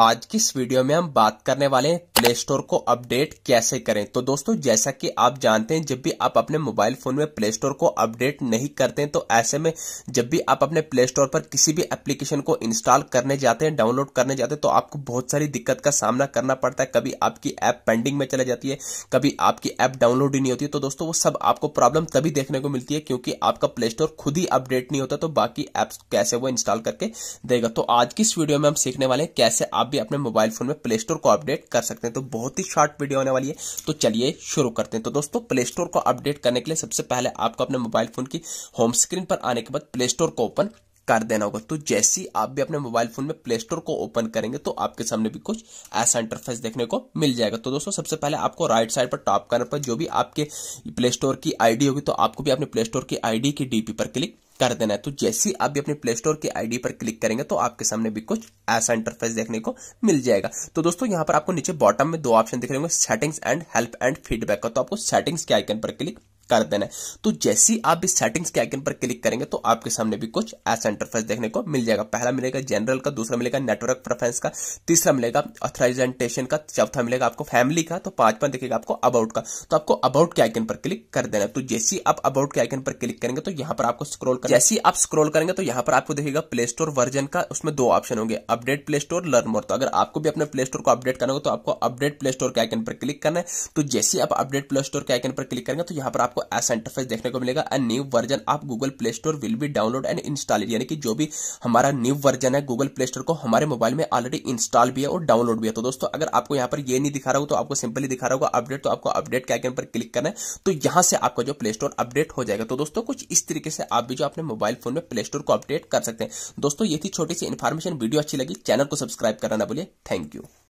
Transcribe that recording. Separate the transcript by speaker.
Speaker 1: आज की इस वीडियो में हम बात करने वाले हैं प्ले स्टोर को अपडेट कैसे करें तो दोस्तों जैसा कि आप जानते हैं जब भी आप अपने मोबाइल फोन में प्ले स्टोर को अपडेट नहीं करते हैं तो ऐसे में जब भी आप अपने प्ले स्टोर पर किसी भी एप्लीकेशन को इंस्टॉल करने जाते हैं डाउनलोड करने जाते हैं तो आपको बहुत सारी दिक्कत का सामना करना पड़ता है कभी आपकी ऐप पेंडिंग में चले जाती है कभी आपकी ऐप डाउनलोड ही नहीं होती तो दोस्तों वो सब आपको प्रॉब्लम तभी देखने को मिलती है क्योंकि आपका प्ले स्टोर खुद ही अपडेट नहीं होता तो बाकी एप्स कैसे वो इंस्टॉल करके देगा तो आज की इस वीडियो में हम सीखने वाले कैसे आप भी अपने मोबाइल फोन में प्ले स्टोर को अपडेट कर सकते हैं तो बहुत ही शॉर्ट वीडियो होने वाली है तो चलिए शुरू करते हैं तो दोस्तों प्ले स्टोर को अपडेट करने के लिए सबसे पहले आपको अपने मोबाइल फोन की होम स्क्रीन पर आने के बाद प्ले स्टोर को ओपन कर देना होगा तो जैसे ही आप भी अपने मोबाइल फोन में प्ले स्टोर को ओपन करेंगे तो आपके सामने भी कुछ ऐसा इंटरफेस देखने को मिल जाएगा तो दोस्तों सबसे पहले आपको राइट साइड पर टॉप कॉर्नर पर जो भी आपके प्ले स्टोर की आईडी होगी तो आपको भी अपने प्ले स्टोर की आईडी की डीपी पर क्लिक कर देना है तो जैसे आप भी अपने प्ले स्टोर की आईडी पर क्लिक करेंगे तो आपके सामने भी कुछ ऐसा इंटरफेस देखने को मिल जाएगा तो दोस्तों यहाँ पर आपको नीचे बॉटम में दो ऑप्शन दिख रहे होंगे settings and help and feedback का तो आपको सेटिंग्स के आइकन पर क्लिक कर देना है तो जैसी आप इस सेटिंग्स के आइकन पर क्लिक करेंगे तो आपके सामने भी कुछ ऐसा इंटरफेस देखने को मिल जाएगा पहला मिलेगा जनरल का दूसरा मिलेगा नेटवर्क प्रेफरेंस का तीसरा मिलेगा ऑथराइजेंटेशन का चौथा मिलेगा आपको फैमिली का तो पांचवा देखेगा आपको अबाउट का तो आपको अबाउट के आइकन पर क्लिक कर देना है तो जैसी आप अबाउट के आइकन पर क्लिक करेंगे तो यहां पर आपको स्क्रोल कर जैसे आप स्क्रोल करेंगे तो यहां पर आपको देखेगा प्ले स्टोर वर्जन का उसमें दो ऑप्शन होंगे update Play Store learn more तो अगर आपको भी अपने प्ले स्टोर को अपडेट करना होगा तो आपको अपडेट प्ले स्टोर के आइकन पर क्लिक करना है तो जैसे आप अपडेट प्ले स्टोर के आइकन पर क्लिक करेंगे तो यहां पर आपको एस इंटरफेस देखने को मिलेगा एंड न्यू वर्जन आप Google Play Store will be download and install यानी कि जो भी हमारा न्यू वर्जन है गूगल प्ले स्टोर को हमारे मोबाइल में ऑलरेडी इंस्टॉल भी है और डाउनलोड भी है तो दोस्तों अगर आपको यहाँ पर ये नहीं दिखा रहा हो तो आपको सिंपली दिखा रहा होगा अपडेट तो आपको अपडेट के आइकन पर क्लिक करना है तो यहाँ से आपका जो प्ले स्टोर अपडेट हो जाएगा तो दोस्तों कुछ इस तरीके से आप भी जो अपने मोबाइल फोन में प्ले स्टोर को अपडेट कर सकते हैं दोस्तों ये थी छोटी सी इन्फॉर्मेशन वीडियो अच्छी लगी चैनल को सब्सक्राइब करना ना थैंक यू